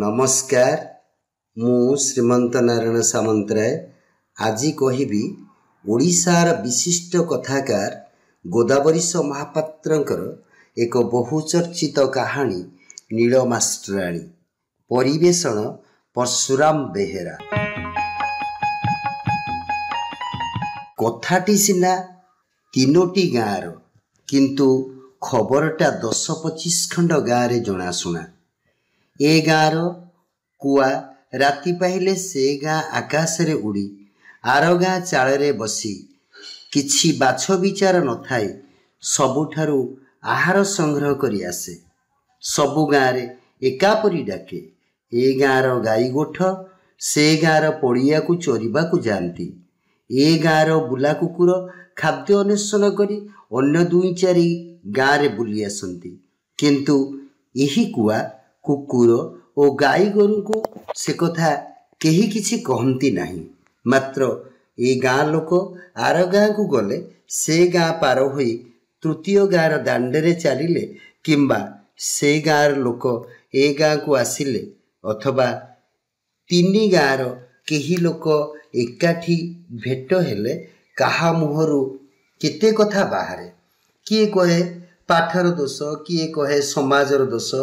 ନମସ୍କାର ମୁଁ ଶ୍ରୀମନ୍ତ ନାରାୟଣ ସାମନ୍ତରାୟ ଆଜି କହିବି ଓଡ଼ିଶାର ବିଶିଷ୍ଟ କଥାକାର ଗୋଦାବରିଶ ମହାପାତ୍ରଙ୍କର ଏକ ବହୁଚର୍ଚ୍ଚିତ କାହାଣୀ ନୀଳମାଷ୍ଟ୍ରାଣୀ ପରିବେଷଣ ପର୍ଶୁରାମ ବେହେରା କଥାଟି ସିନା ତିନୋଟି ଗାଁର କିନ୍ତୁ ଖବରଟା ଦଶ ପଚିଶ ଖଣ୍ଡ ଗାଁରେ ଜଣାଶୁଣା ଏ ଗାଁର କୁଆ ରାତି ପାଇଲେ ସେ ଗାଁ ଆକାଶରେ ଉଡ଼ି ଆର ଗାଁ ଚାଳରେ ବସି କିଛି ବାଛ ବିଚାର ନଥାଏ ସବୁଠାରୁ ଆହାର ସଂଗ୍ରହ କରି ଆସେ ସବୁ ଗାଁରେ ଏକାପରି ଡାକେ ଏ ଗାଁର ଗାଈ ଗୋଠ ସେ ଗାଁର ପଡ଼ିଆକୁ ଚରିବାକୁ ଯାଆନ୍ତି ଏ ଗାଁର ବୁଲା କୁକୁର ଖାଦ୍ୟ ଅନ୍ୱେଷଣ କରି ଅନ୍ୟ ଦୁଇ ଚାରି ଗାଁରେ ବୁଲି ଆସନ୍ତି କିନ୍ତୁ ଏହି କୁଆ କୁକୁର ଓ ଗାଈ ଗୋରୁଙ୍କୁ ସେ କଥା କେହି କିଛି କହନ୍ତି ନାହିଁ ମାତ୍ର ଏ ଗାଁ ଲୋକ ଆର ଗାଁକୁ ଗଲେ ସେ ଗାଁ ପାର ହୋଇ ତୃତୀୟ ଗାଁର ଦାଣ୍ଡରେ ଚାଲିଲେ କିମ୍ବା ସେ ଗାଁର ଲୋକ ଏ ଗାଁକୁ ଆସିଲେ ଅଥବା ତିନି ଗାଁର କେହି ଲୋକ ଏକାଠି ଭେଟ ହେଲେ କାହା ମୁହଁରୁ କେତେ କଥା ବାହାରେ କିଏ କହେ ପାଠର ଦୋଷ କିଏ କହେ ସମାଜର ଦୋଷ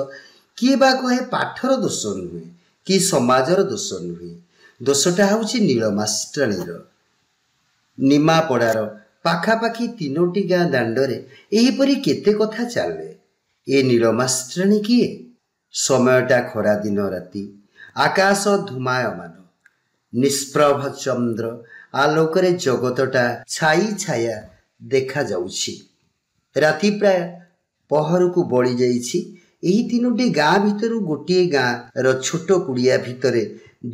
କିଏ ବା କହେ ପାଠର ଦୋଷ ନୁହେଁ କି ସମାଜର ଦୋଷ ନୁହେଁ ଦୋଷଟା ହେଉଛି ନୀଳମାଷ୍ଟ୍ରାଣୀର ନିମାପଡ଼ାର ପାଖାପାଖି ତିନୋଟି ଗାଁ ଦାଣ୍ଡରେ ଏହିପରି କେତେ କଥା ଚାଲେ ଏ ନୀଳମାଷ୍ଟ୍ରାଣୀ କିଏ ସମୟଟା ଖରାଦିନ ରାତି ଆକାଶ ଧୂମାୟମାନ ନିଷ୍ପ୍ରଭ ଚନ୍ଦ୍ର ଆଲୋକରେ ଜଗତଟା ଛାଇ ଛାୟା ଦେଖାଯାଉଛି ରାତି ପ୍ରାୟ ପହରକୁ ବଳିଯାଇଛି ଯାଇଛି ଏହି ତିନୋଟି ଗାଁ ଭିତରୁ ଗୋଟିଏ ଗାଁର ଛୋଟ କୁଡ଼ିଆ ଭିତରେ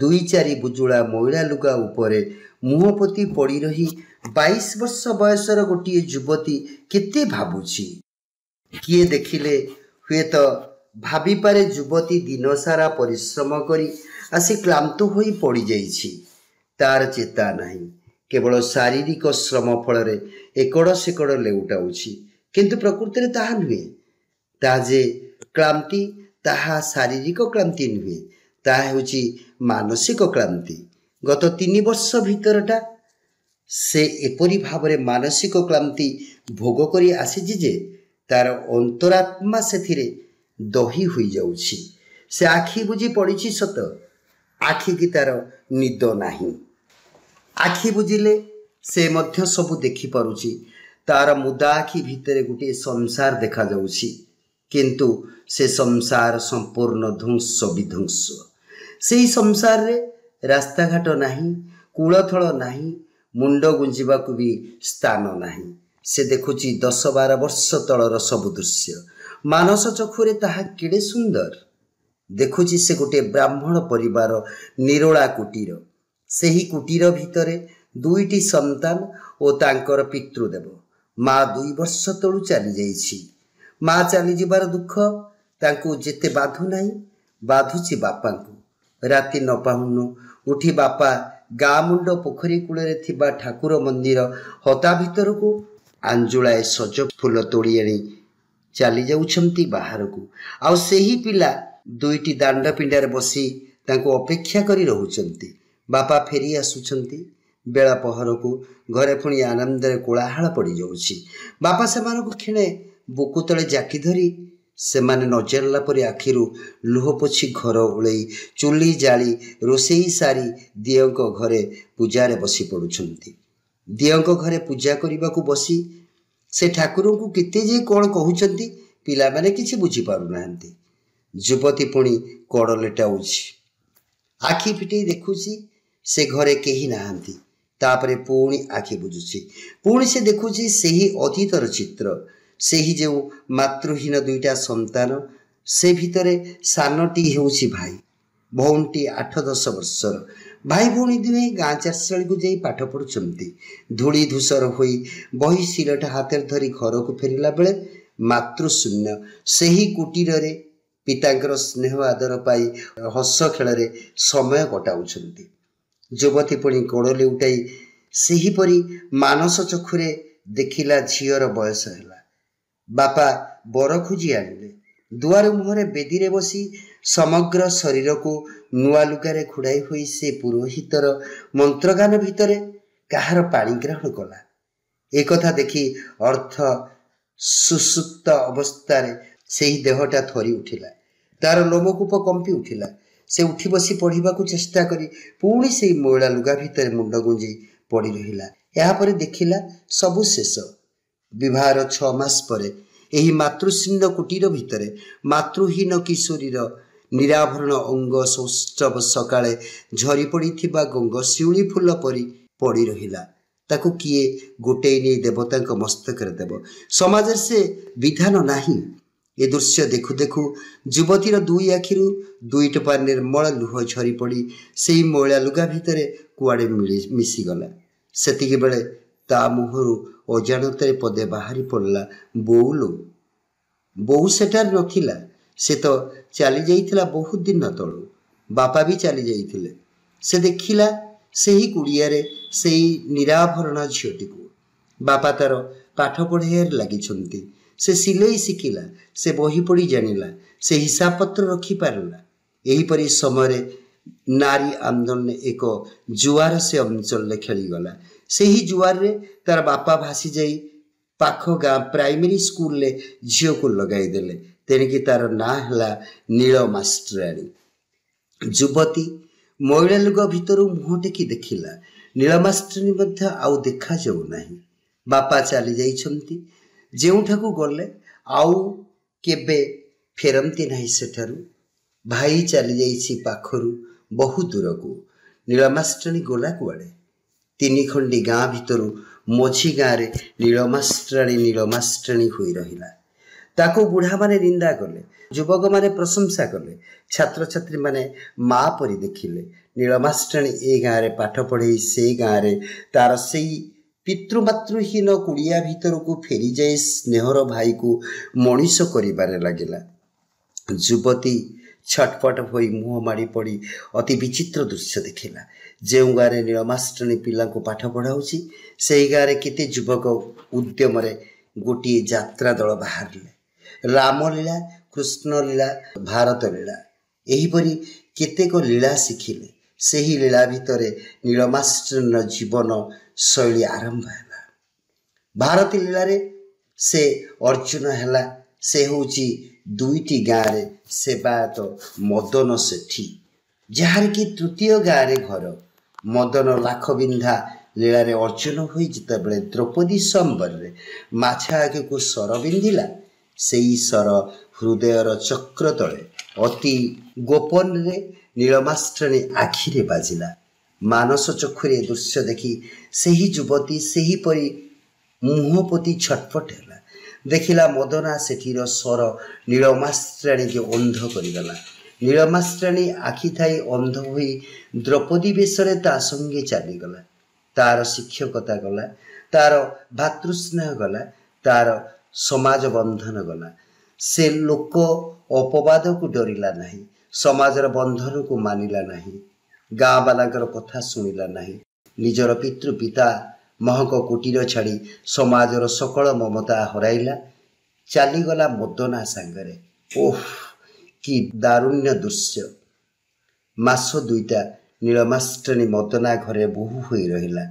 ଦୁଇ ଚାରି ବୁଜୁଳା ମଇଳା ଲୁଗା ଉପରେ ମୁହଁ ପୋତି ପଡ଼ି ରହି ବାଇଶ ବର୍ଷ ବୟସର ଗୋଟିଏ ଯୁବତୀ କେତେ ଭାବୁଛି କିଏ ଦେଖିଲେ ହୁଏତ ଭାବିପାରେ ଯୁବତୀ ଦିନସାରା ପରିଶ୍ରମ କରି ଆସି କ୍ଲାନ୍ତ ହୋଇ ପଡ଼ିଯାଇଛି ତାର ଚେତା ନାହିଁ କେବଳ ଶାରୀରିକ ଶ୍ରମ ଫଳରେ ଏକଡ଼ ସେକଡ଼ ଲେଉଟାଉଛି କିନ୍ତୁ ପ୍ରକୃତିରେ ତାହା ନୁହେଁ ତାହା ଯେ କ୍ଳାନ୍ତି ତାହା ଶାରୀରିକ କ୍ଳାନ୍ତି ନୁହେଁ ତାହା ହେଉଛି ମାନସିକ କ୍ଳାନ୍ତି ଗତ ତିନି ବର୍ଷ ଭିତରଟା ସେ ଏପରି ଭାବରେ ମାନସିକ କ୍ଳାନ୍ତି ଭୋଗ କରି ଆସିଛି ଯେ ତା'ର ଅନ୍ତରାତ୍ମା ସେଥିରେ ଦହି ହୋଇଯାଉଛି ସେ ଆଖି ବୁଝି ପଡ଼ିଛି ସତ ଆଖିକି ତା'ର ନିଦ ନାହିଁ ଆଖି ବୁଝିଲେ ସେ ମଧ୍ୟ ସବୁ ଦେଖିପାରୁଛି ତା'ର ମୁଦା ଆଖି ଭିତରେ ଗୋଟିଏ ସଂସାର ଦେଖାଯାଉଛି କିନ୍ତୁ ସେ ସଂସାର ସମ୍ପୂର୍ଣ୍ଣ ଧ୍ୱଂସ ବିଧ୍ୱଂସ ସେହି ସଂସାରରେ ରାସ୍ତାଘାଟ ନାହିଁ କୂଳଥଳ ନାହିଁ ମୁଣ୍ଡ ଗୁଞ୍ଜିବାକୁ ବି ସ୍ଥାନ ନାହିଁ ସେ ଦେଖୁଛି ଦଶ ବାର ବର୍ଷ ତଳର ସବୁ ଦୃଶ୍ୟ ମାନସ ଚକ୍ଷୁରେ ତାହା କେଡ଼େ ସୁନ୍ଦର ଦେଖୁଛି ସେ ଗୋଟିଏ ବ୍ରାହ୍ମଣ ପରିବାର ନିରୋଳା କୁଟୀର ସେହି କୁଟୀର ଭିତରେ ଦୁଇଟି ସନ୍ତାନ ଓ ତାଙ୍କର ପିତୃଦେବ ମା ଦୁଇ ବର୍ଷ ତଳୁ ଚାଲିଯାଇଛି ମା ଚାଲିଯିବାର ଦୁଃଖ ତାଙ୍କୁ ଯେତେ ବାଧୁ ନାହିଁ ବାଧୁଛି ବାପାଙ୍କୁ ରାତି ନ ପାହୁନୁ ଉଠି ବାପା ଗାଁ ମୁଣ୍ଡ ପୋଖରୀ କୂଳରେ ଥିବା ଠାକୁର ମନ୍ଦିର ହତା ଭିତରକୁ ଆଞ୍ଜୁଳାଏ ସଜ ଫୁଲ ତୋଳି ଆଣି ଚାଲିଯାଉଛନ୍ତି ବାହାରକୁ ଆଉ ସେହି ପିଲା ଦୁଇଟି ଦାଣ୍ଡ ପିଣ୍ଡାରେ ବସି ତାଙ୍କୁ ଅପେକ୍ଷା କରି ରହୁଛନ୍ତି ବାପା ଫେରି ଆସୁଛନ୍ତି ବେଳା ପହରକୁ ଘରେ ପୁଣି ଆନନ୍ଦରେ କୋଳାହାଳ ପଡ଼ିଯାଉଛି ବାପା ସେମାନଙ୍କୁ କ୍ଷଣେ ବୁକୁ ତଳେ ଜାକି ଧରି ସେମାନେ ନଜାଣିଲା ପରି ଆଖିରୁ ଲୁହ ପୋଛି ଘର ଓଳେଇ ଚୁଲି ଜାଳି ରୋଷେଇ ସାରି ଦିଅଙ୍କ ଘରେ ପୂଜାରେ ବସି ପଡ଼ୁଛନ୍ତି ଦିଅଙ୍କ ଘରେ ପୂଜା କରିବାକୁ ବସି ସେ ଠାକୁରଙ୍କୁ କେତେ ଯେ କ'ଣ କହୁଛନ୍ତି ପିଲାମାନେ କିଛି ବୁଝିପାରୁନାହାନ୍ତି ଯୁବତୀ ପୁଣି କଡ଼ ଲେଟାଉଛି ଆଖି ଫିଟେଇ ଦେଖୁଛି ସେ ଘରେ କେହି ନାହାନ୍ତି ତାପରେ ପୁଣି ଆଖି ବୁଝୁଛି ପୁଣି ସେ ଦେଖୁଛି ସେହି ଅତୀତର ଚିତ୍ର ସେହି ଯେଉଁ ମାତୃହୀନ ଦୁଇଟା ସନ୍ତାନ ସେ ଭିତରେ ସାନଟି ହେଉଛି ଭାଇ ଭଉଣୀଟି ଆଠ ଦଶ ବର୍ଷର ଭାଇ ଭଉଣୀ ଦୁହେଁ ଗାଁ ଚାଷଳୀକୁ ଯାଇ ପାଠ ପଢ଼ୁଛନ୍ତି ଧୂଳି ଧୂସର ହୋଇ ବହି ଶିରଟା ହାତରେ ଧରି ଘରକୁ ଫେରିଲା ବେଳେ ମାତୃଶୂନ୍ୟ ସେହି କୁଟୀରରେ ପିତାଙ୍କର ସ୍ନେହ ଆଦର ପାଇ ହସ ଖେଳରେ ସମୟ କଟାଉଛନ୍ତି ଯୁବତୀ ପୁଣି କୋଡ଼ଲି ଉଠାଇ ସେହିପରି ମାନସ ଚକ୍ଷୁରେ ଦେଖିଲା ଝିଅର ବୟସ ହେଲା ବାପା ବର ଖୋଜି ଆଣିଲେ ଦୁଆର ମୁହଁରେ ବେଦିରେ ବସି ସମଗ୍ର ଶରୀରକୁ ନୂଆ ଲୁଗାରେ ଘୋଡ଼ାଇ ହୋଇ ସେ ପୁରୋହିତର ମନ୍ତ୍ରଗାନ ଭିତରେ କାହାର ପାଣି ଗ୍ରହଣ କଲା ଏକଥା ଦେଖି ଅର୍ଥ ସୁସୁପ୍ତ ଅବସ୍ଥାରେ ସେହି ଦେହଟା ଥରି ଉଠିଲା ତାର ଲୋମକୂପ କମ୍ପି ଉଠିଲା ସେ ଉଠି ବସି ପଢ଼ିବାକୁ ଚେଷ୍ଟା କରି ପୁଣି ସେଇ ମଇଳା ଲୁଗା ଭିତରେ ମୁଣ୍ଡ ଗୁଞ୍ଜି ପଡ଼ି ରହିଲା ଏହାପରେ ଦେଖିଲା ସବୁ ଶେଷ ବିବାହର ଛଅ ମାସ ପରେ ଏହି ମାତୃଶୂନ୍ୟ କୁଟୀର ଭିତରେ ମାତୃହୀନ କିଶୋରୀର ନିରାଭରଣ ଅଙ୍ଗ ସୌଷ୍ଠବ ସକାଳେ ଝରି ପଡ଼ିଥିବା ଗଙ୍ଗ ଶିଉଳି ଫୁଲ ପରି ପଡ଼ି ରହିଲା ତାକୁ କିଏ ଗୋଟେଇ ନେଇ ଦେବତାଙ୍କ ମସ୍ତକରେ ଦେବ ସମାଜରେ ସେ ବିଧାନ ନାହିଁ ଏ ଦୃଶ୍ୟ ଦେଖୁ ଦେଖୁ ଯୁବତୀର ଦୁଇ ଆଖିରୁ ଦୁଇ ଟୋପା ନିର୍ମଳ ଲୁହ ଝରି ପଡ଼ି ସେହି ମଇଳା ଲୁଗା ଭିତରେ କୁଆଡ଼େ ମିଳି ମିଶିଗଲା ସେତିକିବେଳେ ତା ମୁହଁରୁ ଅଜାଣତରେ ପଦେ ବାହାରି ପଡ଼ିଲା ବୋଉଲୋ ବୋଉ ସେଠାରେ ନଥିଲା ସେ ତ ଚାଲିଯାଇଥିଲା ବହୁତ ଦିନ ତଳୁ ବାପା ବି ଚାଲିଯାଇଥିଲେ ସେ ଦେଖିଲା ସେହି କୁଡ଼ିଆରେ ସେଇ ନିରାଭରଣା ଝିଅଟିକୁ ବାପା ତା'ର ପାଠ ପଢ଼ାଇବାରେ ଲାଗିଛନ୍ତି ସେ ସିଲେଇ ଶିଖିଲା ସେ ବହି ପଢ଼ି ଜାଣିଲା ସେ ହିସାବପତ୍ର ରଖିପାରିଲା ଏହିପରି ସମୟରେ ନାରୀ ଆନ୍ଦୋଳନ ଏକ ଜୁଆର ସେ ଅଞ୍ଚଳରେ ଖେଳିଗଲା ସେହି ଜୁଆରରେ ତା'ର ବାପା ଭାସିଯାଇ ପାଖ ଗାଁ ପ୍ରାଇମେରୀ ସ୍କୁଲରେ ଝିଅକୁ ଲଗାଇଦେଲେ ତେଣିକି ତା'ର ନାଁ ହେଲା ନୀଳ ମାଷ୍ଟରାଣୀ ଯୁବତୀ ମଇଳା ଲୁଗ ଭିତରୁ ମୁହଁ ଟେକି ଦେଖିଲା ନୀଳ ମଧ୍ୟ ଆଉ ଦେଖାଯାଉ ନାହିଁ ବାପା ଚାଲିଯାଇଛନ୍ତି ଯେଉଁଠାକୁ ଗଲେ ଆଉ କେବେ ଫେରନ୍ତି ନାହିଁ ସେଠାରୁ ଭାଇ ଚାଲିଯାଇଛି ପାଖରୁ ବହୁ ଦୂରକୁ ନୀଳ ଗଲା କୁଆଡ଼େ ତିନି ଖଣ୍ଡି ଗାଁ ଭିତରୁ ମୋଛି ଗାଁରେ ନୀଳମାଷ୍ଟ୍ରାଣୀ ନୀଳମାଷ୍ଟ୍ରାଣୀ ହୋଇ ରହିଲା ତାକୁ ବୁଢ଼ାମାନେ ନିନ୍ଦା କଲେ ଯୁବକମାନେ ପ୍ରଶଂସା କଲେ ଛାତ୍ରଛାତ୍ରୀମାନେ ମା ପରି ଦେଖିଲେ ନୀଳମାଷ୍ଟ୍ରାଣୀ ଏ ଗାଁରେ ପାଠ ପଢ଼େଇ ସେଇ ଗାଁରେ ତା'ର ସେଇ ପିତୃମାତୃହୀନ କୁଡ଼ିଆ ଭିତରକୁ ଫେରିଯାଇ ସ୍ନେହର ଭାଇକୁ ମଣିଷ କରିବାରେ ଲାଗିଲା ଯୁବତୀ ଛଟପଟ ହୋଇ ମୁହଁ ମାଡ଼ି ପଡ଼ି ଅତି ବିଚିତ୍ର ଦୃଶ୍ୟ ଦେଖିଲା ଯେଉଁ ଗାଁରେ ନୀଳମାଷ୍ଟଣୀ ପିଲାଙ୍କୁ ପାଠ ପଢ଼ାଉଛି ସେହି ଗାଁରେ କେତେ ଯୁବକ ଉଦ୍ୟମରେ ଗୋଟିଏ ଯାତ୍ରା ଦଳ ବାହାରିଲେ ରାମଲୀଳା କୃଷ୍ଣଲୀଳା ଭାରତ ଲୀଳା ଏହିପରି କେତେକ ଲୀଳା ଶିଖିଲେ ସେହି ଲୀଳା ଭିତରେ ନୀଳମାଷ୍ଟଣୀର ଜୀବନ ଶୈଳୀ ଆରମ୍ଭ ହେଲା ଭାରତୀ ଲୀଳାରେ ସେ ଅର୍ଜୁନ ହେଲା ସେ ହେଉଛି दुईटी गारे र सेवायत मदन सेठी जि तृतीय गारे घर मदन राख विन्धा लील अर्जुन जितबले द्रौपदी सम्बरे माछा आगको सरबिन्धिला हृदय र चक्र त अति गोपन रे नीलमाष्टी आखिरे बाजिला मानस चखुरी दृश्य देखि सही जुवती सहीपरि मुहपोति छटपटहरू ଦେଖିଲା ମଦନା ସେଠିର ସ୍ୱର ନୀଳମାସ୍ତ୍ରାଣୀକି ଅନ୍ଧ କରିଦେଲା ନୀଳମାସ୍ତ୍ରାଣୀ ଆଖି ଥାଇ ଅନ୍ଧ ହୋଇ ଦ୍ରୌପଦୀ ବେଶରେ ତା ସଙ୍ଗେ ଚାଲିଗଲା ତାର ଶିକ୍ଷକତା ଗଲା ତାର ଭାତୃସ୍ନେହ ଗଲା ତାର ସମାଜ ବନ୍ଧନ ଗଲା ସେ ଲୋକ ଅପବାଦକୁ ଡରିଲା ନାହିଁ ସମାଜର ବନ୍ଧନକୁ ମାନିଲା ନାହିଁ ଗାଁବାଲାଙ୍କର କଥା ଶୁଣିଲା ନାହିଁ ନିଜର ପିତୃ ପିତା ମହଙ୍କ କୁଟୀର ଛାଡ଼ି ସମାଜର ସକଳ ମମତା ହରାଇଲା ଚାଲିଗଲା ମଦନା ସାଙ୍ଗରେ ଓଃ କି ଦାରୁଣ୍ୟ ଦୃଶ୍ୟ ମାସ ଦୁଇଟା ନୀଳମାଷ୍ଟ୍ରେଣୀ ମଦନା ଘରେ ବୋହୁ ହୋଇ ରହିଲା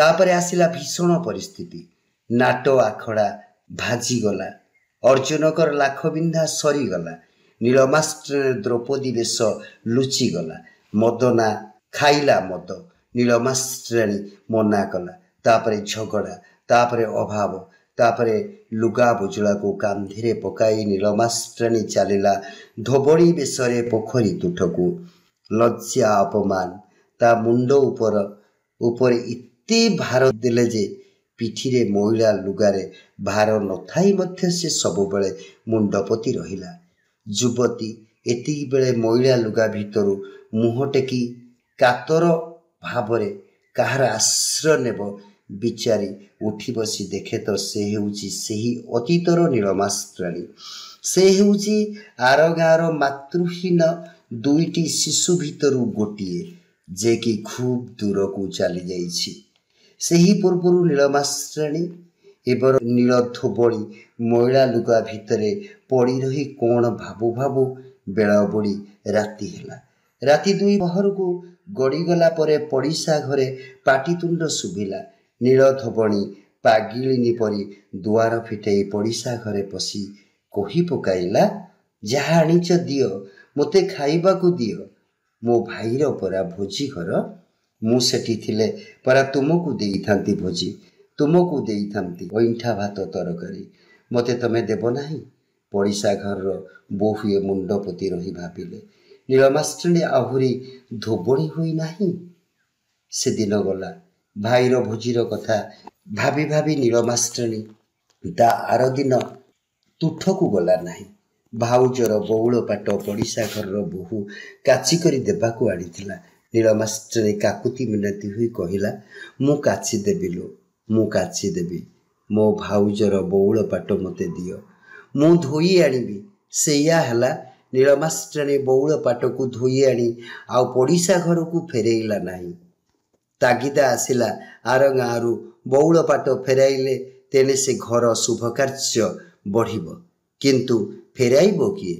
ତାପରେ ଆସିଲା ଭୀଷଣ ପରିସ୍ଥିତି ନାଟ ଆଖଡ଼ା ଭାଜିଗଲା ଅର୍ଜୁନଙ୍କର ଲାଖବିନ୍ଧା ସରିଗଲା ନୀଳମାଷ୍ଟନୀର ଦ୍ରୌପଦୀ ବେଶ ଲୁଚିଗଲା ମଦନା ଖାଇଲା ମଦ ନୀଳମାଷ୍ଟ୍ରେଣୀ ମନା କଲା ତାପରେ ଝଗଡ଼ା ତାପରେ ଅଭାବ ତାପରେ ଲୁଗା ବୁଜୁଳାକୁ କାନ୍ଧିରେ ପକାଇ ନୀଳମାଷ୍ଟ୍ରାଣୀ ଚାଲିଲା ଧୋବଣୀ ବେଶରେ ପୋଖରୀ ତୁଠକୁ ଲଜ୍ଜା ଅପମାନ ତା ମୁଣ୍ଡ ଉପର ଉପରେ ଏତେ ଭାର ଦେଲେ ଯେ ପିଠିରେ ମଇଳା ଲୁଗାରେ ଭାର ନଥାଇ ମଧ୍ୟ ସେ ସବୁବେଳେ ମୁଣ୍ଡ ପୋତି ରହିଲା ଯୁବତୀ ଏତିକିବେଳେ ମଇଳା ଲୁଗା ଭିତରୁ ମୁହଁ ଟେକି କାତର ଭାବରେ କାହାର ଆଶ୍ରୟ ନେବ ବିଚାରି ଉଠି ବସି ଦେଖେ ତ ସେ ହେଉଛି ସେହି ଅତୀତର ନୀଳମାସ୍ତ୍ରାଣୀ ସେ ହେଉଛି ଆର ଗାଁର ମାତୃହୀନ ଦୁଇଟି ଶିଶୁ ଭିତରୁ ଗୋଟିଏ ଯେ କି ଖୁବ୍ ଦୂରକୁ ଚାଲିଯାଇଛି ସେହି ପୂର୍ବରୁ ନୀଳମାସ୍ତ୍ରାଣୀ ଏବର ନୀଳ ଧୋବଳି ମଇଳା ଲୁଗା ଭିତରେ ପଡ଼ି ରହି କ'ଣ ଭାବୁ ଭାବୁ ବେଳ ବଡ଼ି ରାତି ହେଲା ରାତି ଦୁଇ ପହରକୁ ଗଡ଼ିଗଲା ପରେ ପଡ଼ିଶା ଘରେ ପାଟିତୁଣ୍ଡ ଶୁଭିଲା ନୀଳ ଥୋପଣି ପାଗିଳିନି ପରି ଦୁଆର ଫିଟେଇ ପଡ଼ିଶା ଘରେ ପଶି କହି ପକାଇଲା ଯାହା ଆଣିଛ ଦିଅ ମୋତେ ଖାଇବାକୁ ଦିଅ ମୋ ଭାଇର ପରା ଭୋଜି ଘର ମୁଁ ସେଠି ଥିଲେ ପରା ତୁମକୁ ଦେଇଥାନ୍ତି ଭୋଜି ତୁମକୁ ଦେଇଥାନ୍ତି ଅଇଁଠା ଭାତ ତରକାରୀ ମୋତେ ତମେ ଦେବ ନାହିଁ ପଡ଼ିଶା ଘରର ବୋହୁଏ ମୁଣ୍ଡ ରହି ଭାବିଲେ ନୀଳମାଷ୍ଟଣୀ ଆହୁରି ଧୋବଣୀ ହୋଇନାହିଁ ସେଦିନ ଗଲା ଭାଇର ଭୋଜିର କଥା ଭାବି ଭାବି ନୀଳମାଷ୍ଟ୍ରଣୀ ତା ଆର ଦିନ ତୁଠକୁ ଗଲା ନାହିଁ ଭାଉଜର ବଉଳ ପାଟ ପଡ଼ିଶା ଘରର ବୋହୂ କାଚି କରି ଦେବାକୁ ଆଣିଥିଲା ନୀଳମାଷ୍ଟ୍ରଣୀ କାକୁତି ମିନତି ହୋଇ କହିଲା ମୁଁ କାଚି ଦେବି ଲୋ ମୁଁ କାଚି ଦେବି ମୋ ଭାଉଜର ବଉଳ ପାଟ ମୋତେ ଦିଅ ମୁଁ ଧୋଇ ଆଣିବି ସେଇଆ ହେଲା ନୀଳମାଷ୍ଟ୍ରଣୀ ବଉଳ ପାଟକୁ ଧୋଇ ଆଣି ଆଉ ପଡ଼ିଶା ଘରକୁ ଫେରେଇଲା ନାହିଁ ତାଗିଦା ଆସିଲା ଆର ଗାଁରୁ ବଉଳ ପାଟ ଫେରାଇଲେ ତେଣେ ସେ ଘର ଶୁଭ କାର୍ଯ୍ୟ ବଢ଼ିବ କିନ୍ତୁ ଫେରାଇବ କିଏ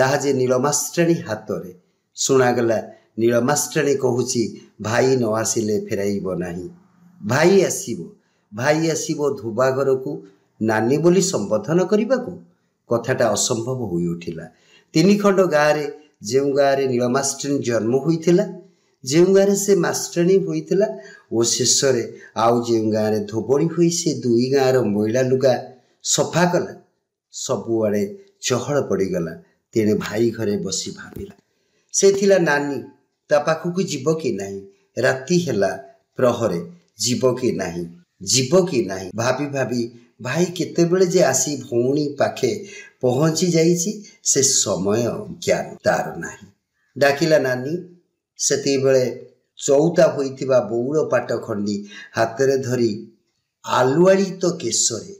ତାହା ଯେ ନୀଳମାଷ୍ଟ୍ରେଣୀ ହାତରେ ଶୁଣାଗଲା ନୀଳମାଷ୍ଟ୍ରେଣୀ କହୁଛି ଭାଇ ନ ଆସିଲେ ଫେରାଇବ ନାହିଁ ଭାଇ ଆସିବ ଭାଇ ଆସିବ ଧୋବା ଘରକୁ ନାନୀ ବୋଲି ସମ୍ବୋଧନ କରିବାକୁ କଥାଟା ଅସମ୍ଭବ ହୋଇଉଠିଲା ତିନି ଖଣ୍ଡ ଗାଁରେ ଯେଉଁ ଗାଁରେ ନୀଳମାଷ୍ଟ୍ରେଣୀ ଜନ୍ମ ହୋଇଥିଲା ଯେଉଁ ଗାଁରେ ସେ ମାଷ୍ଟରଣୀ ହୋଇଥିଲା ଓ ଶେଷରେ ଆଉ ଯେଉଁ ଗାଁରେ ଧୋବଣୀ ହୋଇ ସେ ଦୁଇ ଗାଁର ମଇଳା ଲୁଗା ସଫା କଲା ସବୁଆଡ଼େ ଚହଳ ପଡ଼ିଗଲା ତେଣେ ଭାଇ ଘରେ ବସି ଭାବିଲା ସେ ଥିଲା ନାନୀ ତା ପାଖକୁ ଯିବ କି ନାହିଁ ରାତି ହେଲା ପ୍ରହରେ ଯିବ କି ନାହିଁ ଯିବ କି ନାହିଁ ଭାବି ଭାବି ଭାଇ କେତେବେଳେ ଯେ ଆସି ଭଉଣୀ ପାଖେ ପହଞ୍ଚି ଯାଇଛି ସେ ସମୟ ଜ୍ଞାନ ତାର ନାହିଁ ଡାକିଲା ନାନୀ ସେତିକିବେଳେ ଚଉତା ହୋଇଥିବା ବଉଳ ପାଟ ଖଣ୍ଡି ହାତରେ ଧରି ଆଲୁଆଳିତ କେଶରେ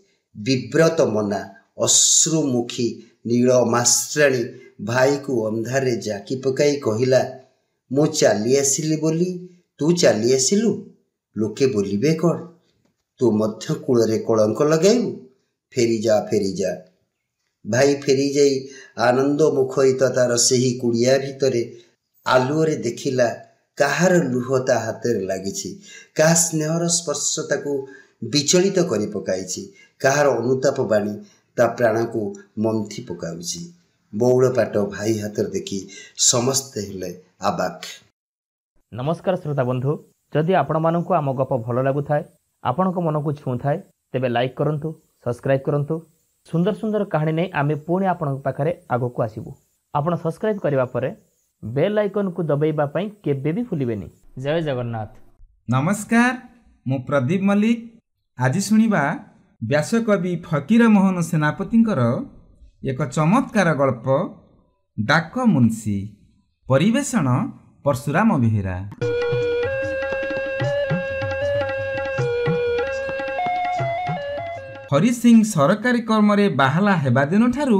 ବିବ୍ରତ ମନା ଅଶ୍ରୁମୁଖୀ ନୀଳ ମାଷ୍ଟ୍ରାଣୀ ଭାଇକୁ ଅନ୍ଧାରେ ଜାକି ପକାଇ କହିଲା ମୁଁ ଚାଲି ଆସିଲି ବୋଲି ତୁ ଚାଲି ଆସିଲୁ ଲୋକେ ବୋଲିବେ କ'ଣ ତୁ ମଧ୍ୟ କୂଳରେ କଳଙ୍କ ଲଗାଇବୁ ଫେରିଯା ଫେରିଯା ଭାଇ ଫେରିଯାଇ ଆନନ୍ଦ ମୁଖ ହିତ ତାର ସେହି କୁଡ଼ିଆ ଭିତରେ ଆଲୁଅରେ ଦେଖିଲା କାହାର ଲୁହ ତା ହାତରେ ଲାଗିଛି କାହା ସ୍ନେହର ସ୍ପର୍ଶ ତାକୁ ବିଚଳିତ କରି ପକାଇଛି କାହାର ଅନୁତାପ ବାଣୀ ତା ପ୍ରାଣକୁ ମନ୍ଥି ପକାଉଛି ବଉଳ ପାଟ ଭାଇ ହାତରେ ଦେଖି ସମସ୍ତେ ହେଲେ ଆବାକ୍ ନମସ୍କାର ଶ୍ରୋତା ବନ୍ଧୁ ଯଦି ଆପଣମାନଙ୍କୁ ଆମ ଗପ ଭଲ ଲାଗୁଥାଏ ଆପଣଙ୍କ ମନକୁ ଛୁଉଁଥାଏ ତେବେ ଲାଇକ୍ କରନ୍ତୁ ସବସ୍କ୍ରାଇବ୍ କରନ୍ତୁ ସୁନ୍ଦର ସୁନ୍ଦର କାହାଣୀ ନେଇ ଆମେ ପୁଣି ଆପଣଙ୍କ ପାଖରେ ଆଗକୁ ଆସିବୁ ଆପଣ ସବସ୍କ୍ରାଇବ୍ କରିବା ପରେ ବେଲ୍ ଆଇକନ୍କୁ ଦବାଇବା ପାଇଁ କେବେ ବି ଭୁଲିବେନି ଜୟ ଜଗନ୍ନାଥ ନମସ୍କାର ମୁଁ ପ୍ରଦୀପ ମଲ୍ଲିକ ଆଜି ଶୁଣିବା ବ୍ୟାସକବି ଫକୀରମୋହନ ସେନାପତିଙ୍କର ଏକ ଚମତ୍କାର ଗଳ୍ପ ଡାକ ମୁନ୍ସି ପରିବେଷଣ ପର୍ଶୁରାମ ବିହେରା ହରି ସିଂ ସରକାରୀ କର୍ମରେ ବାହାଲା ହେବା ଦିନଠାରୁ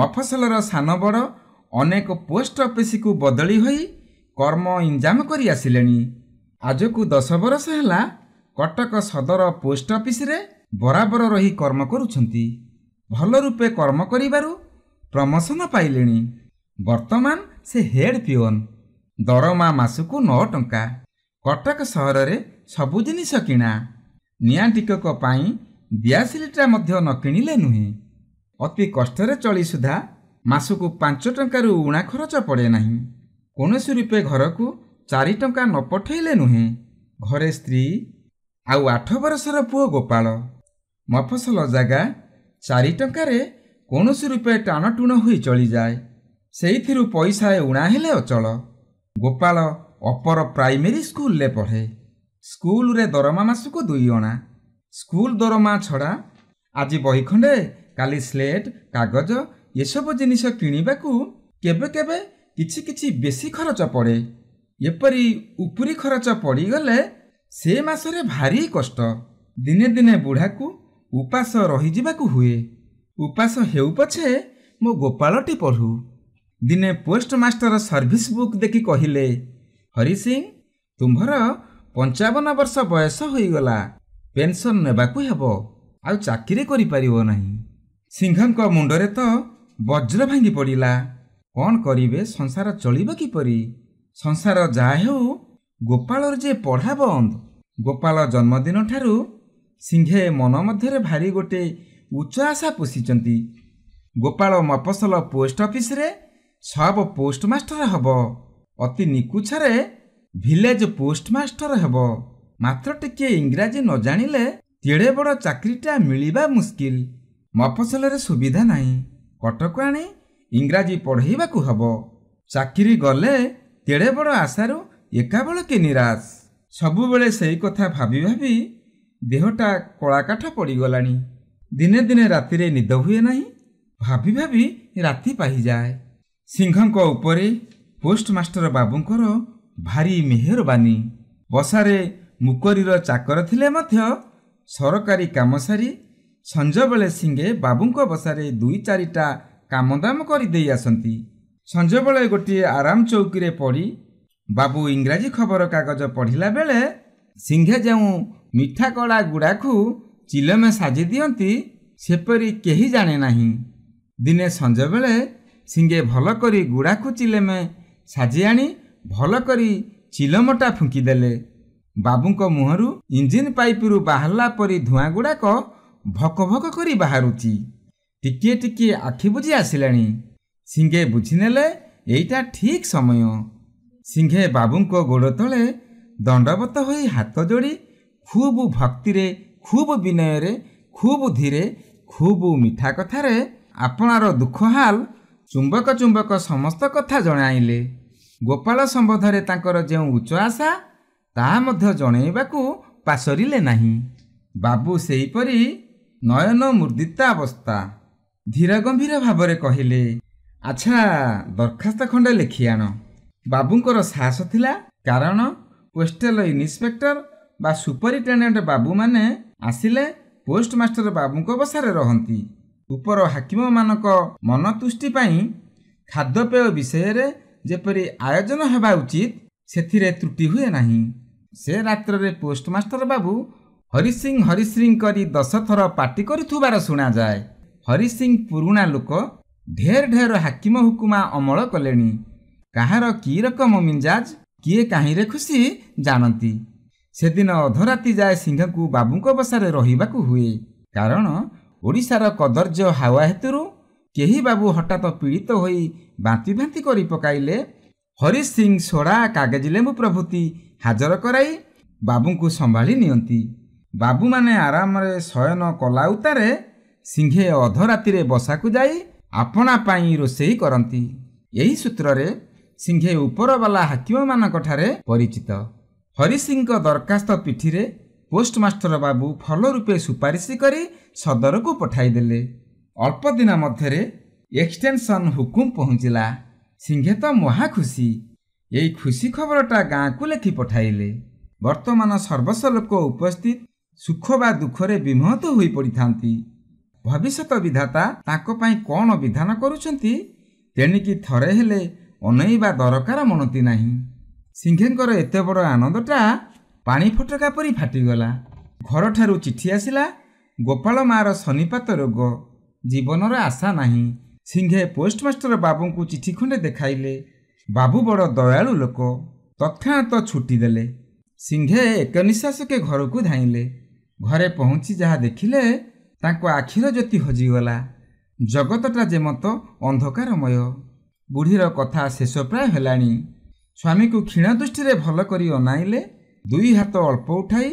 ମଫସଲର ସାନ ବଡ଼ ଅନେକ ପୋଷ୍ଟ ଅଫିସକୁ ବଦଳି ହୋଇ କର୍ମ ଇଞ୍ଜାମ କରି ଆସିଲେଣି ଆଜକୁ ଦଶ ବର୍ଷ ହେଲା କଟକ ସଦର ପୋଷ୍ଟ ଅଫିସରେ ବରାବର ରହି କର୍ମ କରୁଛନ୍ତି ଭଲ ରୂପେ କର୍ମ କରିବାରୁ ପ୍ରମୋସନ ପାଇଲେଣି ବର୍ତ୍ତମାନ ସେ ହେଡ଼୍ ପିଓନ ଦରମା ମାସକୁ ନଅ ଟଙ୍କା କଟକ ସହରରେ ସବୁ ଜିନିଷ କିଣା ନିଆଁ ଟିକକ ପାଇଁ ବିଆସିଲିଟା ମଧ୍ୟ ନ କିଣିଲେ ନୁହେଁ ଅତି କଷ୍ଟରେ ଚଳି ସୁଦ୍ଧା ମାସକୁ ପାଞ୍ଚ ଟଙ୍କାରୁ ଉଣା ଖରଚ ପଡ଼େ ନାହିଁ କୌଣସି ରୂପେ ଘରକୁ ଚାରି ଟଙ୍କା ନ ପଠେଇଲେ ନୁହେଁ ଘରେ ସ୍ତ୍ରୀ ଆଉ ଆଠ ବର୍ଷର ପୁଅ ଗୋପାଳ ମଫସଲ ଜାଗା ଚାରି ଟଙ୍କାରେ କୌଣସି ରୂପେ ଟାଣଟୁଣ ହୋଇ ଚଳିଯାଏ ସେଇଥିରୁ ପଇସା ଉଣା ହେଲେ ଅଚଳ ଗୋପାଳ ଅପର ପ୍ରାଇମେରୀ ସ୍କୁଲରେ ପଢ଼େ ସ୍କୁଲରେ ଦରମା ମାସକୁ ଦୁଇ ଅଣା ସ୍କୁଲ ଦରମା ଛଡ଼ା ଆଜି ବହିଖଣ୍ଡେ କାଲି ସ୍ଲେଟ୍ କାଗଜ ଏସବୁ ଜିନିଷ କିଣିବାକୁ କେବେ କେବେ କିଛି କିଛି ବେଶୀ ଖରଚ ପଡ଼େ ଏପରି ଉପରି ଖରଚ ପଡ଼ିଗଲେ ସେ ମାସରେ ଭାରି କଷ୍ଟ ଦିନେ ଦିନେ ବୁଢ଼ାକୁ ଉପାସ ରହିଯିବାକୁ ହୁଏ ଉପାସ ହେଉ ପଛେ ମୋ ଗୋପାଳଟି ପଢ଼ୁ ଦିନେ ପୋଷ୍ଟମାଷ୍ଟର ସର୍ଭିସ୍ ବୁକ୍ ଦେଖି କହିଲେ ହରି ସିଂ ତୁମ୍ଭର ପଞ୍ଚାବନ ବର୍ଷ ବୟସ ହୋଇଗଲା ପେନ୍ସନ୍ ନେବାକୁ ହେବ ଆଉ ଚାକିରି କରିପାରିବ ନାହିଁ ସିଂହଙ୍କ ମୁଣ୍ଡରେ ତ ବଜ୍ର ଭାଙ୍ଗି ପଡ଼ିଲା କ'ଣ କରିବେ ସଂସାର ଚଳିବ କିପରି ସଂସାର ଯାହା ହେଉ ଗୋପାଳର ଯେ ପଢ଼ା ବନ୍ଦ ଗୋପାଳ ଜନ୍ମଦିନଠାରୁ ସିଂହେ ମନ ମଧ୍ୟରେ ଭାରି ଗୋଟିଏ ଉଚ୍ଚ ଆଶା ପୋଷିଛନ୍ତି ଗୋପାଳ ମଫସଲ ପୋଷ୍ଟ ଅଫିସରେ ସବ୍ ପୋଷ୍ଟମାଷ୍ଟର ହେବ ଅତି ନିକୁଛରେ ଭିଲେଜ ପୋଷ୍ଟମାଷ୍ଟର ହେବ ମାତ୍ର ଟିକିଏ ଇଂରାଜୀ ନ ଜାଣିଲେ ତେଡ଼େ ବଡ଼ ଚାକିରିଟା ମିଳିବା ମୁସ୍କିଲ ମଫସଲରେ ସୁବିଧା ନାହିଁ କଟକ ଆଣି ଇଂରାଜୀ ପଢ଼େଇବାକୁ ହେବ ଚାକିରି ଗଲେ ତେଡ଼େ ବଡ଼ ଆଶାରୁ ଏକାବେଳକେ ନିରାଶ ସବୁବେଳେ ସେଇ କଥା ଭାବି ଭାବି ଦେହଟା କଳାକାଠ ପଡ଼ିଗଲାଣି ଦିନେ ଦିନେ ରାତିରେ ନିଦ ହୁଏ ନାହିଁ ଭାବି ଭାବି ରାତି ପାହିଯାଏ ସିଂହଙ୍କ ଉପରେ ପୋଷ୍ଟମାଷ୍ଟର ବାବୁଙ୍କର ଭାରି ମେହେରବାନୀ ବସାରେ ମୁକରିର ଚାକର ଥିଲେ ମଧ୍ୟ ସରକାରୀ କାମ ସାରି ସଞ୍ଜବେଳେ ସିଂହେ ବାବୁଙ୍କ ବସାରେ ଦୁଇ ଚାରିଟା କାମଦାମ କରିଦେଇ ଆସନ୍ତି ସଞ୍ଜବେଳେ ଗୋଟିଏ ଆରାମ ଚୌକିରେ ପଡ଼ି ବାବୁ ଇଂରାଜୀ ଖବରକାଗଜ ପଢ଼ିଲା ବେଳେ ସିଂହେ ଯେଉଁ ମିଠା କଳା ଗୁଡ଼ାକୁ ଚିଲମେ ସାଜି ଦିଅନ୍ତି ସେପରି କେହି ଜାଣେ ନାହିଁ ଦିନେ ସଞ୍ଜବେଳେ ସିଂହେ ଭଲ କରି ଗୁଡ଼ାକୁ ଚିଲମେ ସାଜି ଆଣି ଭଲ କରି ଚିଲମଟା ଫୁଙ୍କିଦେଲେ ବାବୁଙ୍କ ମୁହଁରୁ ଇଞ୍ଜିନ୍ ପାଇପ୍ରୁ ବାହାରିଲା ପରି ଧୂଆଁ ଗୁଡ଼ାକ ଭକ ଭକ କରି ବାହାରୁଛି ଟିକିଏ ଟିକିଏ ଆଖି ବୁଝି ଆସିଲାଣି ସିଂହେ ବୁଝିନେଲେ ଏଇଟା ଠିକ୍ ସମୟ ସିଂହେ ବାବୁଙ୍କ ଗୋଡ଼ ତଳେ ଦଣ୍ଡବତ ହୋଇ ହାତ ଯୋଡ଼ି ଖୁବ୍ ଭକ୍ତିରେ ଖୁବ୍ ବିନୟରେ ଖୁବ୍ ଧୀରେ ଖୁବ୍ ମିଠା କଥାରେ ଆପଣାର ଦୁଃଖ ହାଲ ଚୁମ୍ବକ ଚୁମ୍ବକ ସମସ୍ତ କଥା ଜଣାଇଲେ ଗୋପାଳ ସମ୍ବନ୍ଧରେ ତାଙ୍କର ଯେଉଁ ଉଚ୍ଚ ଆଶା ତାହା ମଧ୍ୟ ଜଣେଇବାକୁ ପାସରିଲେ ନାହିଁ ବାବୁ ସେହିପରି ନୟନ ମୁଦ୍ରିତା ଅବସ୍ଥା ଧୀର ଗମ୍ଭୀର ଭାବରେ କହିଲେ ଆଚ୍ଛା ଦରଖାସ୍ତ ଖଣ୍ଡେ ଲେଖି ଆଣ ବାବୁଙ୍କର ସାହସ ଥିଲା କାରଣ ପୋଷ୍ଟେଲ ଇନ୍ସପେକ୍ଟର ବା ସୁପରିଟେଣ୍ଡେଣ୍ଟ ବାବୁମାନେ ଆସିଲେ ପୋଷ୍ଟମାଷ୍ଟର ବାବୁଙ୍କ ବସାରେ ରହନ୍ତି ଉପର ହାକିମମାନଙ୍କ ମନ ତୁଷ୍ଟି ପାଇଁ ଖାଦ୍ୟପେୟ ବିଷୟରେ ଯେପରି ଆୟୋଜନ ହେବା ଉଚିତ ସେଥିରେ ତ୍ରୁଟି ହୁଏ ନାହିଁ ସେ ରାତ୍ରରେ ପୋଷ୍ଟମାଷ୍ଟର ବାବୁ ହରିସିଂ ହରିଶ୍ରୀ କରି ଦଶଥର ପାଟି କରୁଥିବାର ଶୁଣାଯାଏ ହରି ସିଂ ପୁରୁଣା ଲୋକ ଢେର ଢେର ହାକିମ ହୁକୁମା ଅମଳ କଲେଣି କାହାର କି ରକମ ମିଞ୍ଜାଜ କିଏ କାହିଁରେ ଖୁସି ଜାଣନ୍ତି ସେଦିନ ଅଧରାତି ଯାଏ ସିଂହଙ୍କୁ ବାବୁଙ୍କ ବସାରେ ରହିବାକୁ ହୁଏ କାରଣ ଓଡ଼ିଶାର କଦର୍ଯ୍ୟ ହାୱା ହେତୁରୁ କେହି ବାବୁ ହଠାତ୍ ପୀଡ଼ିତ ହୋଇ ବାନ୍ତି ଭାନ୍ତି କରି ପକାଇଲେ ହରି ସିଂ ସୋଡ଼ା କାଗଜ ଲେମ୍ବୁ ପ୍ରଭୃତି ହାଜର କରାଇ ବାବୁଙ୍କୁ ସମ୍ଭାଳି ନିଅନ୍ତି ବାବୁମାନେ ଆରାମରେ ଶୟନ କଲା ଉତାରେ ସିଂହେ ଅଧରାତିରେ ବସାକୁ ଯାଇ ଆପଣା ପାଇଁ ରୋଷେଇ କରନ୍ତି ଏହି ସୂତ୍ରରେ ସିଂହେ ଉପରବାଲା ହାକିମମାନଙ୍କଠାରେ ପରିଚିତ ହରି ସିଂଙ୍କ ଦରଖାସ୍ତ ପିଠିରେ ପୋଷ୍ଟମାଷ୍ଟର ବାବୁ ଭଲ ରୂପେ ସୁପାରିଶ କରି ସଦରକୁ ପଠାଇଦେଲେ ଅଳ୍ପ ଦିନ ମଧ୍ୟରେ ଏକ୍ସଟେନସନ୍ ହୁକୁମ୍ ପହଞ୍ଚିଲା ସିଂହେ ତ ମହାଖୁସି ଏହି ଖୁସି ଖବରଟା ଗାଁକୁ ଲେଖି ପଠାଇଲେ ବର୍ତ୍ତମାନ ସର୍ବସ୍ୱ ଲୋକ ଉପସ୍ଥିତ ସୁଖ ବା ଦୁଃଖରେ ବିମହତ ହୋଇପଡ଼ିଥାନ୍ତି ଭବିଷ୍ୟତ ବିଧାତା ତାଙ୍କ ପାଇଁ କ'ଣ ବିଧାନ କରୁଛନ୍ତି ତେଣିକି ଥରେ ହେଲେ ଅନେଇବା ଦରକାର ମନତି ନାହିଁ ସିଂହେଙ୍କର ଏତେ ବଡ଼ ଆନନ୍ଦଟା ପାଣି ଫଟକା ପରି ଫାଟିଗଲା ଘରଠାରୁ ଚିଠି ଆସିଲା ଗୋପାଳ ମାଆର ଶନିପାତ ରୋଗ ଜୀବନର ଆଶା ନାହିଁ ସିଂହେ ପୋଷ୍ଟମାଷ୍ଟର ବାବୁଙ୍କୁ ଚିଠି ଖଣ୍ଡେ ଦେଖାଇଲେ ବାବୁ ବଡ଼ ଦୟାଳୁ ଲୋକ ତତ୍କ୍ଷଣାତ୍ ଛୁଟି ଦେଲେ ସିଂହେ ଏକ ନିଶ୍ୱାସକେ ଘରକୁ ଧାଇଁଲେ ଘରେ ପହଞ୍ଚି ଯାହା ଦେଖିଲେ ତାଙ୍କ ଆଖିର ଜ୍ୟୋତି ହଜିଗଲା ଜଗତଟା ଯେମତ ଅନ୍ଧକାରମୟ ବୁଢ଼ୀର କଥା ଶେଷ ପ୍ରାୟ ହେଲାଣି ସ୍ୱାମୀକୁ କ୍ଷୀଣ ଦୃଷ୍ଟିରେ ଭଲ କରି ଅନାଇଲେ ଦୁଇ ହାତ ଅଳ୍ପ ଉଠାଇ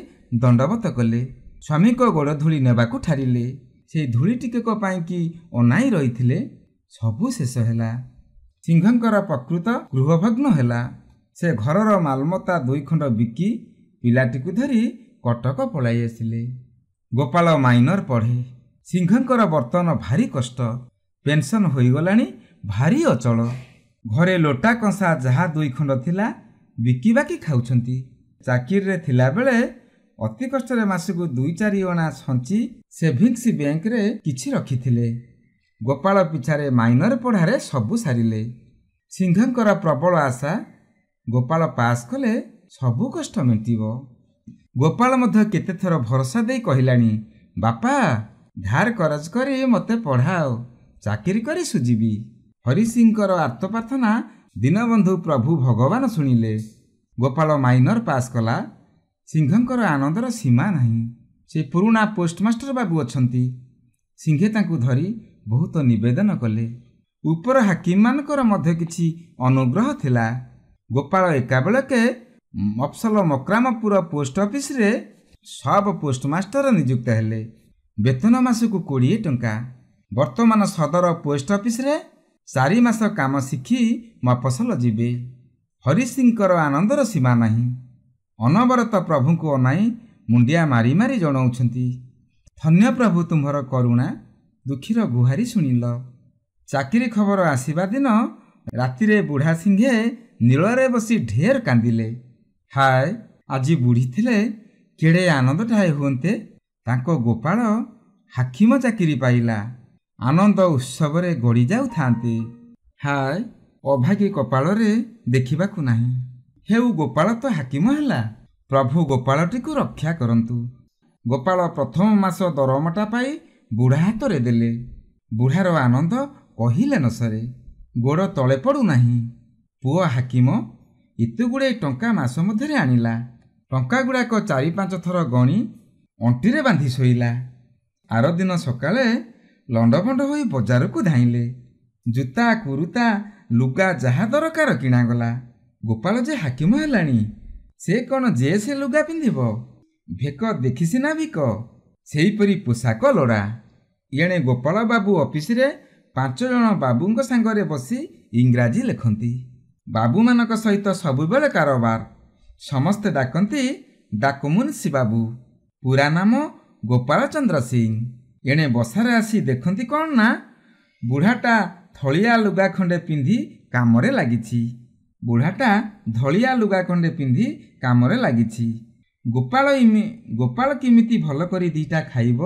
ଦଣ୍ଡବତ କଲେ ସ୍ୱାମୀଙ୍କ ଗୋଡ଼ ଧୂଳି ନେବାକୁ ଠାରିଲେ ସେହି ଧୂଳି ଟିକେକ ପାଇଁକି ଅନାଇ ରହିଥିଲେ ସବୁ ଶେଷ ହେଲା ସିଂହଙ୍କର ପ୍ରକୃତ ଗୃହଭଗ୍ନ ହେଲା ସେ ଘରର ମାଲମତା ଦୁଇଖଣ୍ଡ ବିକି ପିଲାଟିକୁ ଧରି କଟକ ପଳାଇ ଆସିଲେ ଗୋପାଳ ମାଇନର ପଢ଼େ ସିଂହଙ୍କର ବର୍ତ୍ତମାନ ଭାରି କଷ୍ଟ ପେନ୍ସନ୍ ହୋଇଗଲାଣି ଭାରି ଅଚଳ ଘରେ ଲୋଟା କଂସା ଯାହା ଦୁଇ ଖଣ୍ଡ ଥିଲା ବିକିବାକି ଖାଉଛନ୍ତି ଚାକିରିରେ ଥିଲାବେଳେ ଅତି କଷ୍ଟରେ ମାସକୁ ଦୁଇ ଚାରି ଅଣା ସଞ୍ଚି ସେଭିଂସ ବ୍ୟାଙ୍କରେ କିଛି ରଖିଥିଲେ ଗୋପାଳ ପିଛାରେ ମାଇନର ପଢ଼ାରେ ସବୁ ସାରିଲେ ସିଂହଙ୍କର ପ୍ରବଳ ଆଶା ଗୋପାଳ ପାସ୍ କଲେ ସବୁ କଷ୍ଟ ମେଣ୍ଟିବ ଗୋପାଳ ମଧ୍ୟ କେତେଥର ଭରସା ଦେଇ କହିଲାଣି ବାପା ଧାର କରଜ କରି ମୋତେ ପଢ଼ାଅ ଚାକିରି କରି ସୁଝିବି ହରିସିଂହଙ୍କର ଆତ୍ମପ୍ରାର୍ଥନା ଦୀନବନ୍ଧୁ ପ୍ରଭୁ ଭଗବାନ ଶୁଣିଲେ ଗୋପାଳ ମାଇନର ପାସ୍ କଲା ସିଂହଙ୍କର ଆନନ୍ଦର ସୀମା ନାହିଁ ସେ ପୁରୁଣା ପୋଷ୍ଟମାଷ୍ଟର ବାବୁ ଅଛନ୍ତି ସିଂହେ ତାଙ୍କୁ ଧରି ବହୁତ ନିବେଦନ କଲେ ଉପର ହାକିମମାନଙ୍କର ମଧ୍ୟ କିଛି ଅନୁଗ୍ରହ ଥିଲା ଗୋପାଳ ଏକାବେଳକେ ମଫସଲ ମକ୍ରାମପୁର ପୋଷ୍ଟ ଅଫିସରେ ସବ୍ ପୋଷ୍ଟମାଷ୍ଟର ନିଯୁକ୍ତ ହେଲେ ବେତନ ମାସକୁ କୋଡ଼ିଏ ଟଙ୍କା ବର୍ତ୍ତମାନ ସଦର ପୋଷ୍ଟ ଅଫିସରେ ଚାରି ମାସ କାମ ଶିଖି ମଫସଲ ଯିବେ ହରିସିଂଙ୍କର ଆନନ୍ଦର ସୀମା ନାହିଁ ଅନବରତ ପ୍ରଭୁଙ୍କୁ ଅନାଇ ମୁଣ୍ଡିଆ ମାରି ମାରି ଜଣାଉଛନ୍ତି ଧନ୍ୟ ପ୍ରଭୁ ତୁମ୍ଭର କରୁଣା ଦୁଃଖୀର ଗୁହାରି ଶୁଣିଲ ଚାକିରି ଖବର ଆସିବା ଦିନ ରାତିରେ ବୁଢ଼ା ସିଂହେ ନୀଳରେ ବସି ଢେର କାନ୍ଦିଲେ ହାଏ ଆଜି ବୁଢ଼ୀ ଥିଲେ କେଡ଼େ ଠାଏ ହୁଅନ୍ତେ ତାଙ୍କ ଗୋପାଳ ହାକିମ ଚାକିରି ପାଇଲା ଆନନ୍ଦ ଉତ୍ସବରେ ଗଡ଼ି ଯାଉଥାନ୍ତି ହାଏ ଅଭାଗୀ କପାଳରେ ଦେଖିବାକୁ ନାହିଁ ହେଉ ଗୋପାଳ ତ ହାକିମ ହେଲା ପ୍ରଭୁ ଗୋପାଳଟିକୁ ରକ୍ଷା କରନ୍ତୁ ଗୋପାଳ ପ୍ରଥମ ମାସ ଦରମଟା ପାଇ ବୁଢ଼ା ହାତରେ ଦେଲେ ବୁଢ଼ାର ଆନନ୍ଦ କହିଲେ ନ ସରେ ଗୋଡ଼ ତଳେ ପଡ଼ୁନାହିଁ ପୁଅ ହାକିମ ଏତେଗୁଡ଼ିଏ ଟଙ୍କା ମାସ ମଧ୍ୟରେ ଆଣିଲା ଟଙ୍କାଗୁଡ଼ାକ ଚାରି ପାଞ୍ଚ ଥର ଗଣି ଅଣ୍ଟିରେ ବାନ୍ଧି ଶୋଇଲା ଆରଦିନ ସକାଳେ ଲଣ୍ଡଭଣ୍ଡ ହୋଇ ବଜାରକୁ ଧାଇଁଲେ ଜୁତା କୁରୁତା ଲୁଗା ଯାହା ଦରକାର କିଣାଗଲା ଗୋପାଳ ଯେ ହାକିମ ହେଲାଣି ସେ କ'ଣ ଯେ ସେ ଲୁଗା ପିନ୍ଧିବ ଭେକ ଦେଖିସି ନା ଭିକ ସେହିପରି ପୋଷାକ ଲୋଡ଼ା ଏଣେ ଗୋପାଳ ବାବୁ ଅଫିସରେ ପାଞ୍ଚ ଜଣ ବାବୁଙ୍କ ସାଙ୍ଗରେ ବସି ଇଂରାଜୀ ଲେଖନ୍ତି ବାବୁମାନଙ୍କ ସହିତ ସବୁବେଳେ କାରବାର ସମସ୍ତେ ଡାକନ୍ତି ଡାକୁମୁନ୍ସି ବାବୁ ପୁରା ନାମ ଗୋପାଳ ଚନ୍ଦ୍ର ସିଂ ଏଣେ ବସାରେ ଆସି ଦେଖନ୍ତି କ'ଣ ନା ବୁଢ଼ାଟା ଥଳିଆ ଲୁଗା ଖଣ୍ଡେ ପିନ୍ଧି କାମରେ ଲାଗିଛି ବୁଢ଼ାଟା ଧଳିଆ ଲୁଗା ଖଣ୍ଡେ ପିନ୍ଧି କାମରେ ଲାଗିଛି ଗୋପାଳ ଗୋପାଳ କେମିତି ଭଲ କରି ଦୁଇଟା ଖାଇବ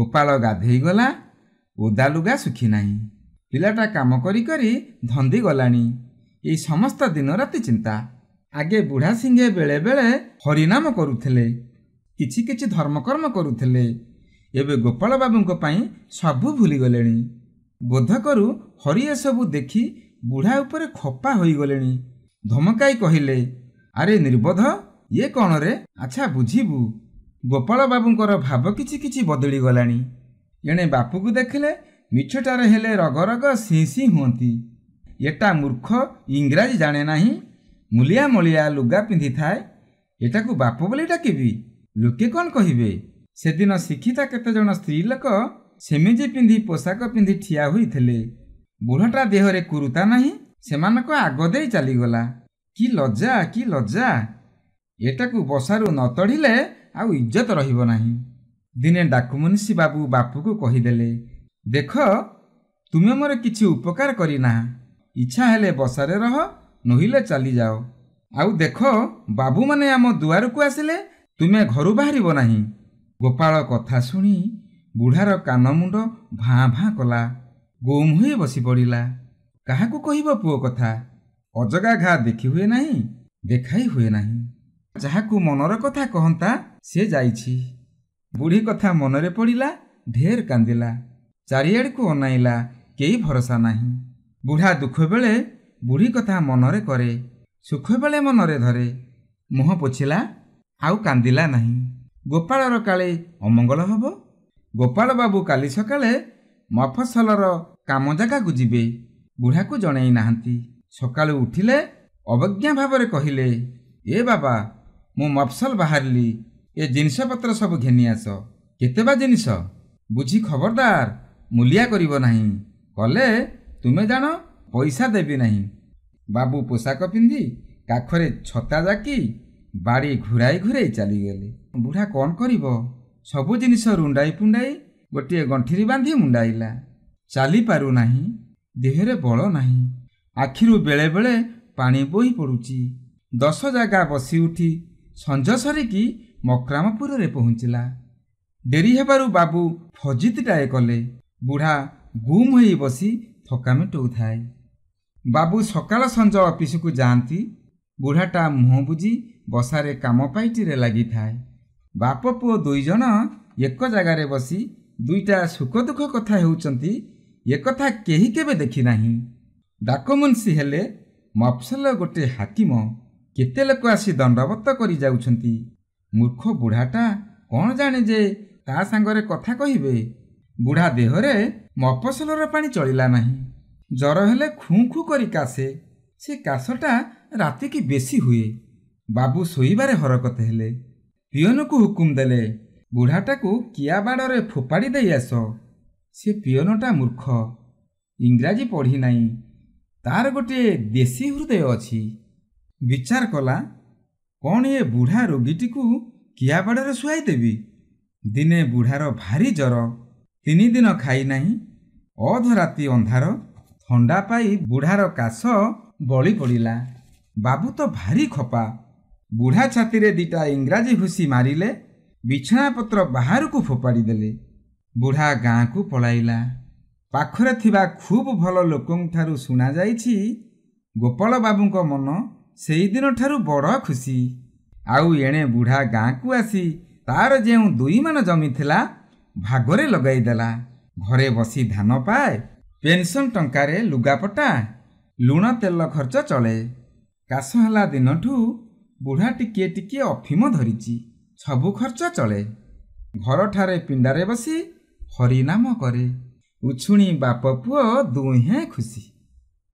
ଗୋପାଳ ଗାଧେଇଗଲା ଓଦା ଲୁଗା ଶୁଖିନାହିଁ ପିଲାଟା କାମ କରି କରି ଧନ୍ଦି ଗଲାଣି ଏଇ ସମସ୍ତ ଦିନ ରାତି ଚିନ୍ତା ଆଗେ ବୁଢ଼ା ସିଂହେ ବେଳେବେଳେ ହରିନାମ କରୁଥିଲେ କିଛି କିଛି ଧର୍ମକର୍ମ କରୁଥିଲେ ଏବେ ଗୋପାଳ ବାବୁଙ୍କ ପାଇଁ ସବୁ ଭୁଲିଗଲେଣି ବୋଧ କରୁ ହରି ଏସବୁ ଦେଖି ବୁଢ଼ା ଉପରେ ଖପା ହୋଇଗଲେଣି ଧମକାଇ କହିଲେ ଆରେ ନିର୍ବୋଧ ଇଏ କ'ଣ ରେ ଆଚ୍ଛା ବୁଝିବୁ ଗୋପାଳ ବାବୁଙ୍କର ଭାବ କିଛି କିଛି ବଦଳି ଗଲାଣି ଏଣେ ବାପୁକୁ ଦେଖିଲେ ମିଛଟାରେ ହେଲେ ରଗ ରଗ ସିଁ ସିଁ ହୁଅନ୍ତି এটা মূর্খ ইংরাজি জানে ନାହିଁ ମୁଲିଆ ମଳିଆ ଲୁଗା ପିନ୍ଧିଥାଏ ଏଟାକୁ ବାପ ବୋଲି ଡାକିବି ଲୋକେ କ'ଣ କହିବେ ସେଦିନ ଶିକ୍ଷିତା କେତେଜଣ ସ୍ତ୍ରୀ ଲୋକ ସେମିଜି ପିନ୍ଧି ପୋଷାକ ପିନ୍ଧି ଠିଆ ହୋଇଥିଲେ ବୁଢ଼ଟା ଦେହରେ କୁରୁତା ନାହିଁ ସେମାନଙ୍କ ଆଗ ଦେଇ ଚାଲିଗଲା କି ଲଜ୍ଜା କି ଲଜ୍ଜା ଏଟାକୁ ବସାରୁ ନ ତଢ଼ିଲେ ଆଉ ଇଜ୍ଜତ ରହିବ ନାହିଁ ଦିନେ ଡାକୁମୁନିସି ବାବୁ ବାପୁକୁ କହିଦେଲେ ଦେଖ ତୁମେ ମୋର କିଛି ଉପକାର କରିନାହା ଇଚ୍ଛା ହେଲେ ବସାରେ ରହ ନୋହିଲେ ଚାଲିଯାଅ ଆଉ ଦେଖ ବାବୁମାନେ ଆମ ଦୁଆରକୁ ଆସିଲେ ତୁମେ ଘରୁ ବାହାରିବ ନାହିଁ ଗୋପାଳ କଥା ଶୁଣି ବୁଢ଼ାର କାନ ମୁଣ୍ଡ ଭାଁ ଭାଁ କଲା ଗୋମୁହେଁ ବସି ପଡ଼ିଲା କାହାକୁ କହିବ ପୁଅ କଥା ଅଜଗା ଘା ଦେଖି ହୁଏ ନାହିଁ ଦେଖାଇ ହୁଏ ନାହିଁ ଯାହାକୁ ମନର କଥା କହନ୍ତା ସେ ଯାଇଛି ବୁଢ଼ୀ କଥା ମନରେ ପଡ଼ିଲା ଢେର କାନ୍ଦିଲା ଚାରିଆଡ଼କୁ ଅନାଇଲା କେହି ଭରସା ନାହିଁ ବୁଢ଼ା ଦୁଃଖବେଳେ ବୁଢ଼ୀ କଥା ମନରେ କରେ ସୁଖବେଳେ ମନରେ ଧରେ ମୁହଁ ପୋଛିଲା ଆଉ କାନ୍ଦିଲା ନାହିଁ ଗୋପାଳର କାଳେ ଅମଙ୍ଗଳ ହେବ ଗୋପାଳ ବାବୁ କାଲି ସକାଳେ ମଫସଲର କାମ ଜାଗାକୁ ଯିବେ ବୁଢ଼ାକୁ ଜଣେଇ ନାହାନ୍ତି ସକାଳୁ ଉଠିଲେ ଅବଜ୍ଞା ଭାବରେ କହିଲେ ଏ ବାବା ମୁଁ ମଫସଲ ବାହାରିଲି ଏ ଜିନିଷପତ୍ର ସବୁ ଘେନିଆସ କେତେବା ଜିନିଷ ବୁଝି ଖବରଦାର ମୂଲିଆ କରିବ ନାହିଁ କଲେ ତୁମେ ଜାଣ ପଇସା ଦେବି ନାହିଁ ବାବୁ ପୋଷାକ ପିନ୍ଧି କାଖରେ ଛତା ଜାକି ବାଡ଼ି ଘୁରାଇ ଘୁରାଇ ଚାଲିଗଲେ ବୁଢ଼ା କ'ଣ କରିବ ସବୁ ଜିନିଷ ରୁଣ୍ଡାଇ ପୁଣ୍ଡାଇ ଗୋଟିଏ ଗଣ୍ଠିରି ବାନ୍ଧି ମୁଣ୍ଡାଇଲା ଚାଲିପାରୁନାହିଁ ଦେହରେ ବଳ ନାହିଁ ଆଖିରୁ ବେଳେବେଳେ ପାଣି ବୋହି ପଡ଼ୁଛି ଦଶ ଜାଗା ବସି ଉଠି ସଞ୍ଜ ସରିକି ମକ୍ରାମପୁରରେ ପହଞ୍ଚିଲା ଡେରି ହେବାରୁ ବାବୁ ଫଜିତଟାଏ କଲେ ବୁଢ଼ା ଗୁମ୍ ହୋଇ ବସି ଥକା ମେଣ୍ଟଉଥାଏ ବାବୁ ସକାଳ ସଞ୍ଜ ଅଫିସକୁ ଯାଆନ୍ତି ବୁଢ଼ାଟା ମୁହଁ ବୁଝି ବସାରେ କାମ ପାଇଟିରେ ଲାଗିଥାଏ ବାପ ପୁଅ ଦୁଇଜଣ ଏକ ଜାଗାରେ ବସି ଦୁଇଟା ସୁଖ ଦୁଃଖ କଥା ହେଉଛନ୍ତି ଏକଥା କେହି କେବେ ଦେଖିନାହିଁ ଡାକମୁନ୍ସି ହେଲେ ମଫସଲ ଗୋଟିଏ ହାକିମ କେତେ ଲୋକ ଆସି ଦଣ୍ଡବତ କରିଯାଉଛନ୍ତି ମୂର୍ଖ ବୁଢ଼ାଟା କ'ଣ ଜାଣେ ଯେ ତା ସାଙ୍ଗରେ କଥା କହିବେ ବୁଢ଼ା ଦେହରେ ମଫସଲର ପାଣି ଚଳିଲା ନାହିଁ ଜ୍ୱର ହେଲେ ଖୁଁ ଖୁଁ କରି କାଶେ ସେ କାଶଟା ରାତିକି ବେଶୀ ହୁଏ ବାବୁ ଶୋଇବାରେ ହରକତ ହେଲେ ପିଅନକୁ ହୁକୁମ ଦେଲେ ବୁଢ଼ାଟାକୁ କିଆ ବାଡ଼ରେ ଫୋପାଡ଼ି ଦେଇ ଆସ ସେ ପିଅନଟା ମୂର୍ଖ ଇଂରାଜୀ ପଢ଼ି ନାହିଁ ତାର ଗୋଟିଏ ଦେଶୀ ହୃଦୟ ଅଛି ବିଚାର କଲା କ'ଣ ଏ ବୁଢ଼ା ରୋଗୀଟିକୁ କିଆ ବାଡ଼ରେ ଦେବି ଦିନେ ବୁଢ଼ାର ଭାରି ଜ୍ୱର ତିନିଦିନ ଦିନ ଖାଇ ନାହିଁ ଅଧରାତି ଅନ୍ଧାର ଥଣ୍ଡା ପାଇ ବୁଢ଼ାର କାଶ ବଳି ପଡ଼ିଲା ବାବୁ ତ ଭାରି ଖପା ବୁଢ଼ା ଛାତିରେ ଦୁଇଟା ଇଂରାଜୀ ଘୁଷି ମାରିଲେ ବିଛଣା ପତ୍ର ବାହାରକୁ ଫୋପାଡ଼ି ଦେଲେ ବୁଢ଼ା ଗାଁକୁ ପଳାଇଲା ପାଖରେ ଥିବା ଖୁବ୍ ଭଲ ଲୋକଙ୍କଠାରୁ ଶୁଣାଯାଇଛି ଗୋପାଳ ବାବୁଙ୍କ ମନ ସେହିଦିନଠାରୁ ବଡ଼ ଖୁସି ଆଉ ଏଣେ ବୁଢ଼ା ଗାଁକୁ ଆସି ତାର ଯେଉଁ ଦୁଇମାନ ଜମିଥିଲା ଭାଗରେ ଲଗାଇଦେଲା ଘରେ ବସି ଧାନ ପାଏ ପେନ୍ସନ୍ ଟଙ୍କାରେ ଲୁଗାପଟା ଲୁଣ ତେଲ ଖର୍ଚ୍ଚ ଚଳେ କାଶ ହେଲା ଦିନଠୁ ବୁଢ଼ା ଟିକିଏ ଟିକିଏ ଅଫିମ ଧରିଛି ସବୁ ଖର୍ଚ୍ଚ ଚଳେ ଘରଠାରେ ପିଣ୍ଡାରେ ବସି ହରିନାମ କରେ ଉଛୁଣି ବାପ ପୁଅ ଦୁହେଁ ଖୁସି